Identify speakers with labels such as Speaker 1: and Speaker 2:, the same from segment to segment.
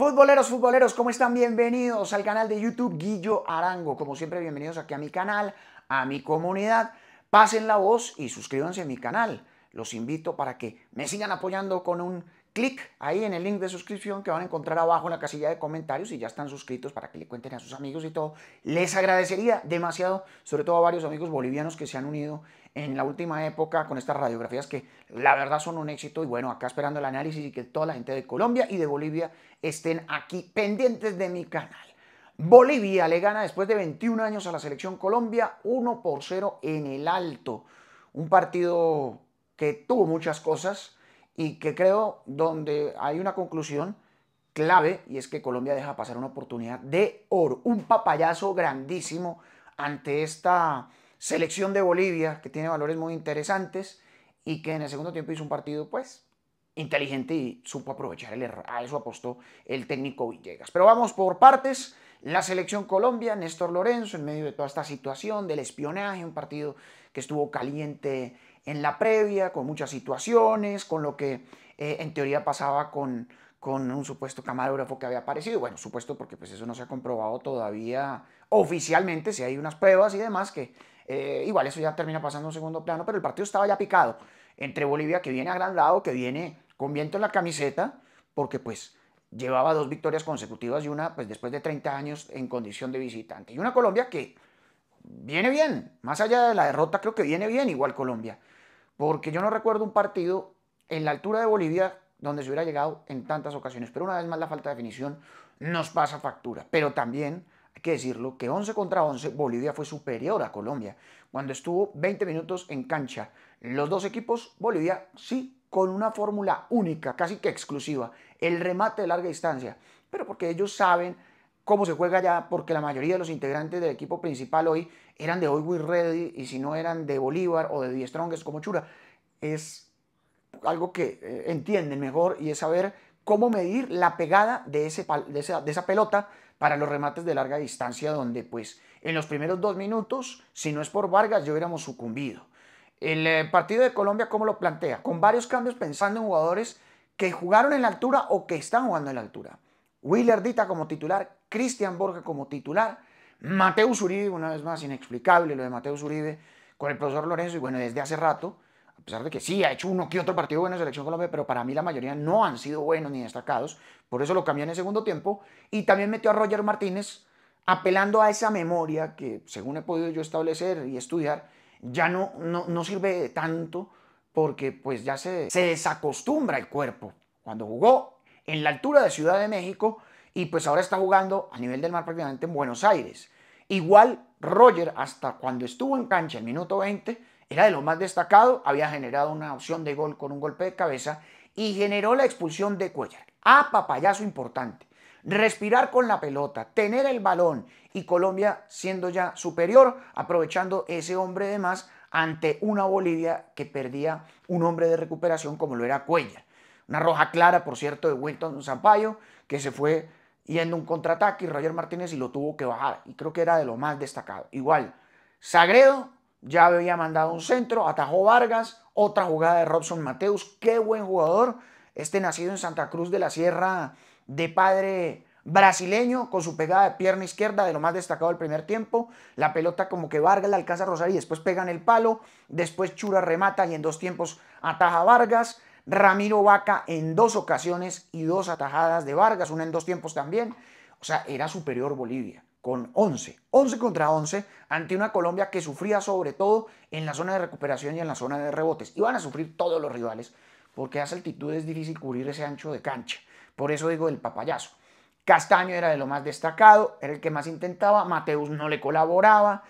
Speaker 1: Futboleros, futboleros, ¿cómo están? Bienvenidos al canal de YouTube Guillo Arango. Como siempre, bienvenidos aquí a mi canal, a mi comunidad. Pasen la voz y suscríbanse a mi canal. Los invito para que me sigan apoyando con un clic ahí en el link de suscripción que van a encontrar abajo en la casilla de comentarios y ya están suscritos para que le cuenten a sus amigos y todo. Les agradecería demasiado, sobre todo a varios amigos bolivianos que se han unido en la última época con estas radiografías que la verdad son un éxito y bueno, acá esperando el análisis y que toda la gente de Colombia y de Bolivia estén aquí pendientes de mi canal. Bolivia le gana después de 21 años a la selección Colombia 1 por 0 en el alto. Un partido que tuvo muchas cosas y que creo donde hay una conclusión clave y es que Colombia deja pasar una oportunidad de oro, un papayazo grandísimo ante esta selección de Bolivia que tiene valores muy interesantes y que en el segundo tiempo hizo un partido pues inteligente y supo aprovechar el error. A eso apostó el técnico Villegas. Pero vamos por partes. La selección Colombia, Néstor Lorenzo, en medio de toda esta situación del espionaje, un partido que estuvo caliente en la previa, con muchas situaciones, con lo que eh, en teoría pasaba con, un supuesto camarógrafo que había aparecido. Bueno, supuesto porque pues eso no se ha comprobado todavía oficialmente, si hay unas pruebas y demás que eh, igual eso ya termina pasando en segundo plano, pero el partido estaba ya picado entre Bolivia que viene agrandado, que viene con viento en la camiseta, porque pues llevaba dos victorias consecutivas y una pues después de 30 años en condición de visitante. Y una Colombia que viene bien, más allá de la derrota creo que viene bien igual Colombia. Porque yo no recuerdo un partido en la altura de Bolivia donde se hubiera llegado en tantas ocasiones. Pero una vez más la falta de definición nos pasa factura. Pero también hay que decirlo que 11 contra 11 Bolivia fue superior a Colombia. Cuando estuvo 20 minutos en cancha, los dos equipos, Bolivia sí, con una fórmula única, casi que exclusiva, el remate de larga distancia. Pero porque ellos saben cómo se juega ya, porque la mayoría de los integrantes del equipo principal hoy eran de Hoy Ready y si no eran de Bolívar o de The Strongest como Chura. Es algo que entiende eh, entienden mejor y es saber cómo medir la pegada de, esa, pelota para los remates de larga distancia, donde pues en los primeros dos minutos, si no es por Vargas, yo hubiéramos sucumbido. El eh, partido de Colombia, ¿cómo lo plantea? Con varios cambios pensando en jugadores que jugaron en la altura o que están jugando en la altura. Willer Dita como titular, Cristian Borja como titular, Mateus Uribe, una vez más inexplicable lo de Mateus Uribe con el profesor Lorenzo, y bueno, desde hace rato, a pesar de que sí ha hecho uno que otro partido bueno en Selección Colombia, pero para mí la mayoría no han sido buenos ni destacados, por eso lo cambió en el segundo tiempo, y también metió a Roger Martínez apelando a esa memoria que, según he podido yo establecer y estudiar, ya no, no, sirve tanto porque pues ya se, se desacostumbra el cuerpo. Cuando jugó en la altura de Ciudad de México y pues ahora está jugando a nivel del mar prácticamente en Buenos Aires. Igual Roger hasta cuando estuvo en cancha el minuto 20 era de lo más destacado, había generado una opción de gol con un golpe de cabeza y generó la expulsión de Cuellar. Ah, papayazo importante. Respirar con la pelota, tener el balón y Colombia siendo ya superior, aprovechando ese hombre de más ante una Bolivia que perdía un hombre de recuperación como lo era Cuellar. Una roja clara, por cierto, de Wilton Zampaio que se fue yendo un contraataque y Roger Martínez y lo tuvo que bajar. Y creo que era de lo más destacado. Igual, Sagredo ya había mandado un centro, atajó Vargas, otra jugada de Robson Mateus. Qué buen jugador. Este nacido en Santa Cruz de la Sierra de padre brasileño con su pegada de pierna izquierda de lo más destacado del primer tiempo. La pelota como que Vargas la alcanza a Rosario y después en el palo. Después Chura remata y en dos tiempos ataja Vargas. Ramiro Vaca en dos ocasiones y dos atajadas de Vargas, una en dos tiempos también. O sea, era superior Bolivia con 11, 11 contra 11 ante una Colombia que sufría sobre todo en la zona de recuperación y en la zona de rebotes. Iban a sufrir todos los rivales porque a esa altitud es difícil cubrir ese ancho de cancha. Por eso digo el papayazo. Castaño era de lo más destacado, era el que más intentaba, Mateus no le colaboraba,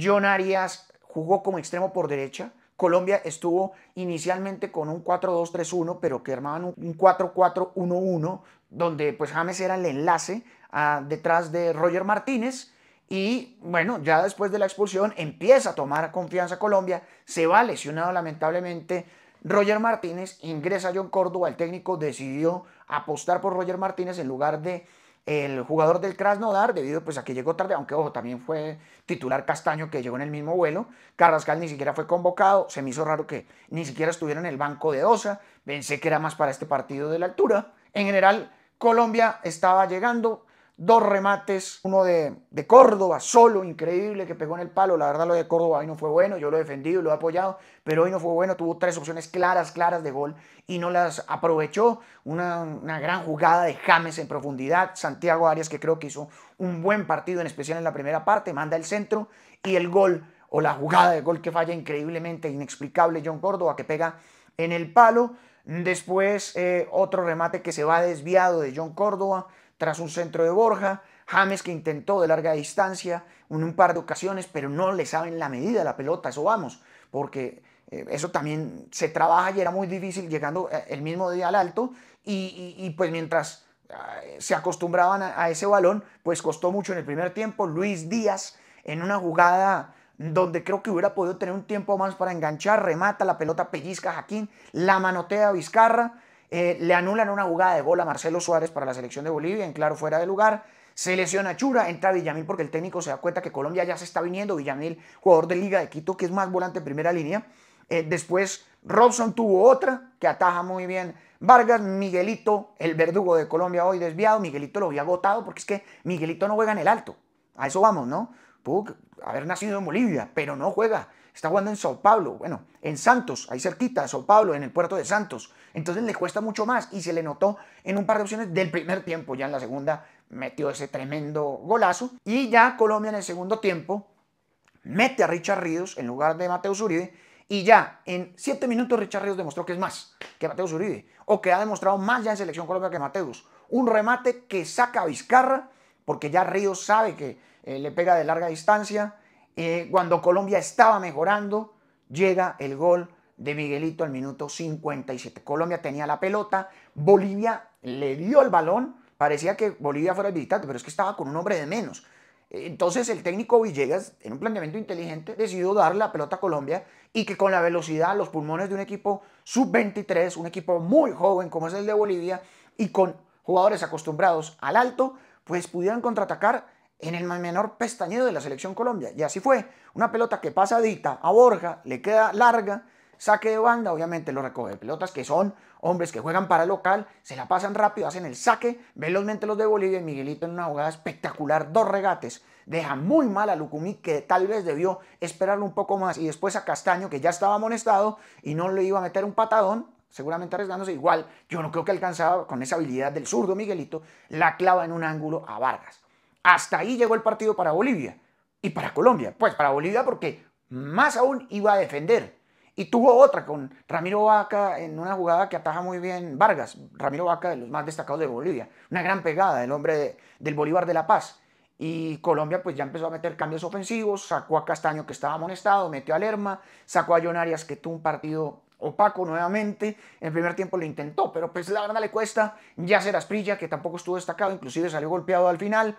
Speaker 1: John Arias jugó como extremo por derecha, Colombia estuvo inicialmente con un 4-2-3-1, pero que armaban un 4-4-1-1, donde pues James era el enlace ah, detrás de Roger Martínez. Y bueno, ya después de la expulsión empieza a tomar confianza Colombia, se va lesionado lamentablemente Roger Martínez, ingresa John Córdoba, el técnico decidió apostar por Roger Martínez en lugar de el jugador del Krasnodar, debido pues a que llegó tarde, aunque ojo, también fue titular Castaño que llegó en el mismo vuelo, Carrascal ni siquiera fue convocado, se me hizo raro que ni siquiera estuviera en el banco de Osa, pensé que era más para este partido de la altura. En general, Colombia estaba llegando, dos remates, uno de, Córdoba, solo, increíble, que pegó en el palo. La verdad, lo de Córdoba hoy no fue bueno, yo lo he defendido, lo he apoyado, pero hoy no fue bueno. Tuvo tres opciones claras, claras de gol y no las aprovechó. Una, gran jugada de James en profundidad. Santiago Arias, que creo que hizo un buen partido, en especial en la primera parte, manda el centro y el gol o la jugada de gol que falla increíblemente, inexplicable, John Córdoba, que pega en el palo. Después, eh, otro remate que se va desviado de John Córdoba tras un centro de Borja, James que intentó de larga distancia en un par de ocasiones, pero no le saben la medida de la pelota, eso vamos, porque eh, eso también se trabaja y era muy difícil llegando eh, el mismo día al alto y, pues mientras eh, se acostumbraban a, ese balón, pues costó mucho en el primer tiempo. Luis Díaz en una jugada donde creo que hubiera podido tener un tiempo más para enganchar, remata la pelota, pellizca Jaquín, la manotea Vizcarra eh, le anulan una jugada de bola a Marcelo Suárez para la selección de Bolivia, en claro fuera de lugar. Se lesiona Chura, entra Villamil porque el técnico se da cuenta que Colombia ya se está viniendo. Villamil, jugador de Liga de Quito, que es más volante en primera línea. Eh, después Robson tuvo otra que ataja muy bien Vargas, Miguelito, el verdugo de Colombia hoy desviado, Miguelito lo había agotado porque es que Miguelito no juega en el alto. A eso vamos, ¿no? Pudo haber nacido en Bolivia, pero no juega. Está jugando en Sao Paulo, bueno, en Santos, ahí cerquita, Sao Paulo, en el puerto de Santos. Entonces le cuesta mucho más y se le notó en un par de opciones del primer tiempo. Ya en la segunda metió ese tremendo golazo. Y ya Colombia en el segundo tiempo mete a Richard Ríos en lugar de Mateus Uribe Y ya en siete minutos Richard Ríos demostró que es más que Mateus Uribe O que ha demostrado más ya en Selección Colombia que Mateus. Un remate que saca a Vizcarra porque ya Ríos sabe que eh, le pega de larga distancia. Eh, cuando Colombia estaba mejorando, llega el gol de Miguelito al minuto 57. Colombia tenía la pelota, Bolivia le dio el balón, parecía que Bolivia fuera el visitante, pero es que estaba con un hombre de menos. Entonces el técnico Villegas, en un planteamiento inteligente, decidió dar la pelota a Colombia y que con la velocidad, los pulmones de un equipo sub-23, un equipo muy joven como es el de Bolivia, y con jugadores acostumbrados al alto, pues pudieran contraatacar en el menor pestañeo de la selección Colombia. Y así fue. Una pelota que pasa a Borja, le queda larga, saque de banda, obviamente lo recoge. Pelotas que son hombres que juegan para local, se la pasan rápido, hacen el saque, velozmente los de Bolivia y Miguelito en una jugada espectacular, dos regates. Deja muy mal a Lucumí que tal vez debió esperarlo un poco más y después a Castaño que ya estaba amonestado y no le iba a meter un patadón, seguramente arriesgándose igual. Yo no creo que alcanzaba con esa habilidad del zurdo Miguelito, la clava en un ángulo a Vargas. Hasta ahí llegó el partido para Bolivia y para Colombia. Pues para Bolivia porque más aún iba a defender. Y tuvo otra con Ramiro Vaca en una jugada que ataja muy bien Vargas. Ramiro Vaca, de los más destacados de Bolivia. Una gran pegada del hombre del Bolívar de La Paz. Y Colombia pues ya empezó a meter cambios ofensivos, sacó a Castaño que estaba amonestado, metió a Lerma, sacó a John Arias que tuvo un partido opaco nuevamente. En primer tiempo lo intentó, pero pues la verdad le cuesta. Ya Sprilla que tampoco estuvo destacado, inclusive salió golpeado al final.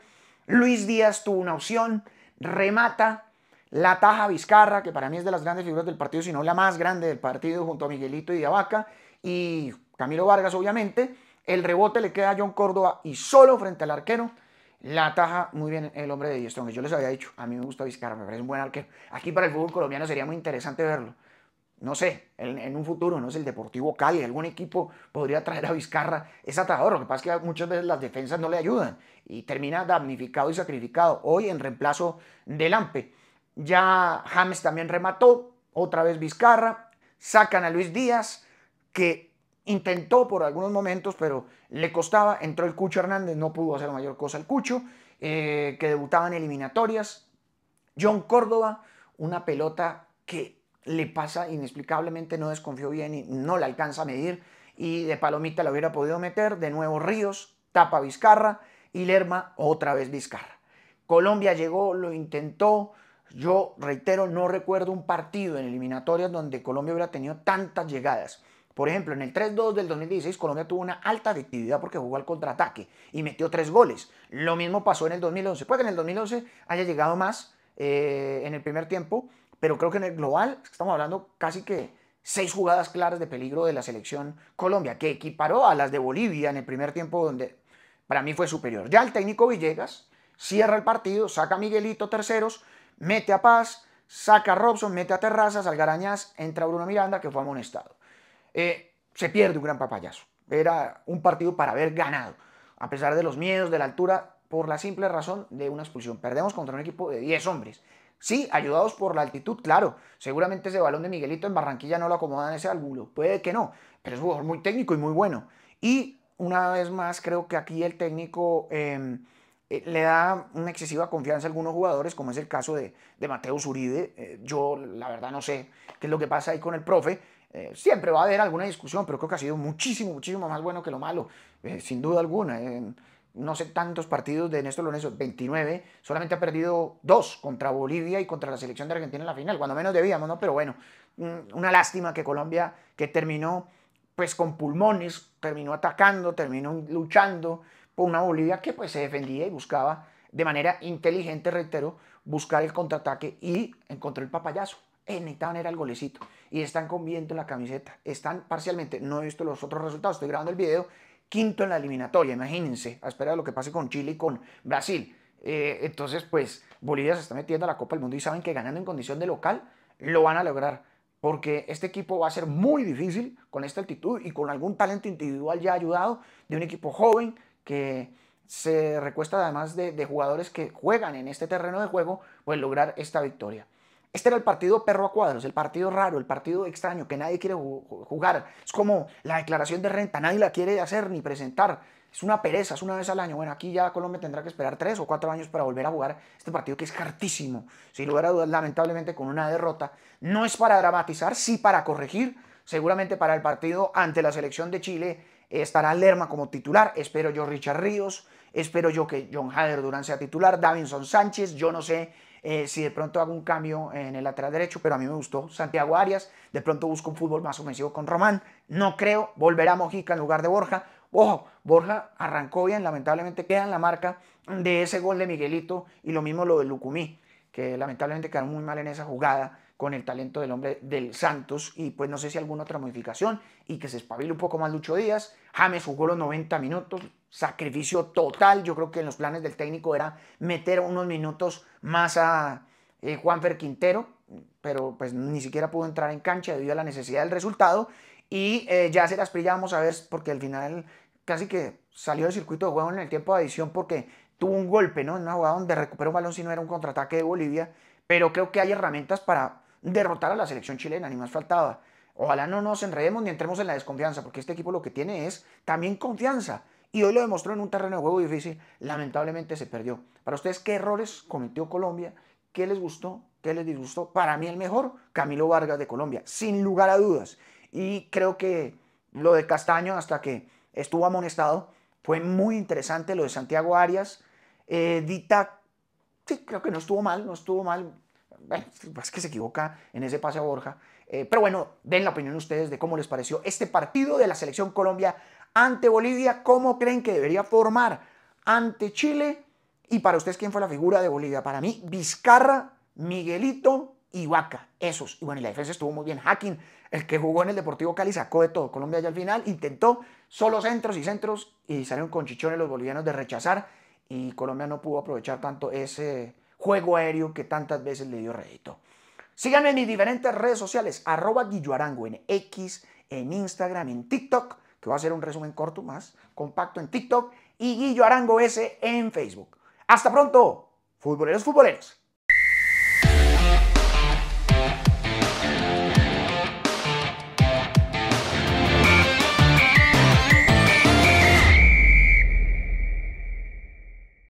Speaker 1: Luis Díaz tuvo una opción, remata, la taja Vizcarra, que para mí es de las grandes figuras del partido, si no la más grande del partido, junto a Miguelito y Diabaca, y Camilo Vargas, obviamente. El rebote le queda a John Córdoba y solo frente al arquero. La taja, muy bien el hombre de Diestrón. yo les había dicho. A mí me gusta Vizcarra, me parece un buen arquero. Aquí para el fútbol colombiano sería muy interesante verlo no sé, en, un futuro, no sé, el Deportivo Cali, algún equipo podría traer a Vizcarra, ese atajador, lo que pasa es que muchas veces las defensas no le ayudan y termina damnificado y sacrificado, hoy en reemplazo de Lampe. Ya James también remató, otra vez Vizcarra, sacan a Luis Díaz, que intentó por algunos momentos, pero le costaba, entró el Cucho Hernández, no pudo hacer mayor cosa el Cucho, eh, que debutaba en eliminatorias, John Córdoba, una pelota que le pasa inexplicablemente, no desconfió bien y no la alcanza a medir. Y de palomita la hubiera podido meter. De nuevo Ríos, tapa Vizcarra y Lerma otra vez Vizcarra. Colombia llegó, lo intentó. Yo reitero, no recuerdo un partido en eliminatorias donde Colombia hubiera tenido tantas llegadas. Por ejemplo, en el 3-2 del 2016 Colombia tuvo una alta efectividad porque jugó al contraataque y metió tres goles. Lo mismo pasó en el 2011. Puede que en el 2011 haya llegado más eh, en el primer tiempo, pero creo que en el global estamos hablando casi que seis jugadas claras de peligro de la selección Colombia, que equiparó a las de Bolivia en el primer tiempo donde para mí fue superior. Ya el técnico Villegas cierra el partido, saca a Miguelito terceros, mete a Paz, saca a Robson, mete a Terrazas, al entra Bruno Miranda, que fue amonestado. Eh, se pierde un gran papayazo. Era un partido para haber ganado, a pesar de los miedos, de la altura, por la simple razón de una expulsión. Perdemos contra un equipo de 10 hombres Sí, ayudados por la altitud, claro. Seguramente ese balón de Miguelito en Barranquilla no lo acomodan ese ángulo. Puede que no, pero es un jugador muy técnico y muy bueno. Y una vez más, creo que aquí el técnico em, eh, le da una excesiva confianza a algunos jugadores, como es el caso de, Mateo Zuride, eh, yo, la verdad, no sé qué es lo que pasa ahí con el profe. Eh, siempre va a haber alguna discusión, pero creo que ha sido muchísimo, muchísimo más bueno que lo malo, sin duda alguna no sé tantos partidos de Néstor Loneso 29, solamente ha perdido dos contra Bolivia y contra la selección de Argentina en la final, cuando menos debíamos, ¿no? Pero bueno, una lástima que Colombia, que terminó pues con pulmones, terminó atacando, terminó luchando por una Bolivia que pues se defendía y buscaba de manera inteligente, reitero, buscar el contraataque y encontró el papayazo. en eh, necesitaban era el golecito y están con viento en la camiseta. Están parcialmente, no he visto los otros resultados, estoy grabando el video, quinto en la eliminatoria, imagínense, a esperar lo que pase con Chile y con Brasil. Eh, entonces, pues Bolivia se está metiendo a la Copa del Mundo y saben que ganando en condición de local lo van a lograr, porque este equipo va a ser muy difícil con esta altitud y con algún talento individual ya ayudado de un equipo joven que se recuesta además de, de jugadores que juegan en este terreno de juego, pues lograr esta victoria. Este era el partido perro a cuadros, el partido raro, el partido extraño que nadie quiere jugar. Es como la declaración de renta, nadie la quiere hacer ni presentar. Es una pereza, es una vez al año. Bueno, aquí ya Colombia tendrá que esperar tres o cuatro años para volver a jugar este partido que es cartísimo, Sin lugar a dudas, lamentablemente con una derrota. No es para dramatizar, sí para corregir. Seguramente para el partido ante la selección de Chile estará Lerma como titular. Espero yo Richard Ríos. Espero yo que John Hader Durán sea titular. Davinson Sánchez. Yo no sé eh, si de pronto hago un cambio en el lateral derecho, pero a mí me gustó Santiago Arias, de pronto busco un fútbol más ofensivo con Román, no creo, volverá Mojica en lugar de Borja, ojo, Borja arrancó bien, lamentablemente queda en la marca de ese gol de Miguelito y lo mismo lo de Lucumí, que lamentablemente quedaron muy mal en esa jugada, con el talento del hombre del Santos y pues no sé si alguna otra modificación y que se espabile un poco más Lucho Díaz. James jugó los 90 minutos, sacrificio total. Yo creo que en los planes del técnico era meter unos minutos más a juan eh, Juanfer Quintero, pero pues ni siquiera pudo entrar en cancha debido a la necesidad del resultado. Y eh, ya se las pillamos a ver porque al final casi que salió del circuito de juego en el tiempo de adición porque tuvo un golpe, ¿no? En una jugada donde recuperó un balón si no era un contraataque de Bolivia. Pero creo que hay herramientas para derrotar a la selección chilena, ni más faltaba. Ojalá no nos enredemos ni entremos en la desconfianza, porque este equipo lo que tiene es también confianza. Y hoy lo demostró en un terreno de juego difícil. Lamentablemente se perdió. Para ustedes, ¿qué errores cometió Colombia? ¿Qué les gustó? ¿Qué les disgustó? Para mí el mejor, Camilo Vargas de Colombia, sin lugar a dudas. Y creo que lo de Castaño, hasta que estuvo amonestado, fue muy interesante. Lo de Santiago Arias, eh, Dita, sí, creo que no estuvo mal, no estuvo mal es que se equivoca en ese pase a Borja. Eh, pero bueno, den la opinión ustedes de cómo les pareció este partido de la selección Colombia ante Bolivia, cómo creen que debería formar ante Chile. Y para ustedes, ¿quién fue la figura de Bolivia? Para mí, Vizcarra, Miguelito y Vaca. Esos. Y bueno, la defensa estuvo muy bien. Hacking, el que jugó en el Deportivo Cali, sacó de todo. Colombia ya al final intentó solo centros y centros y salieron con chichones los bolivianos de rechazar. Y Colombia no pudo aprovechar tanto ese juego aéreo que tantas veces le dio rédito. Síganme en mis diferentes redes sociales, arroba guilloarango en X, en Instagram, en TikTok, que va a ser un resumen corto más, compacto en TikTok, y Guillo Arango S en Facebook. Hasta pronto, futboleros, futboleros.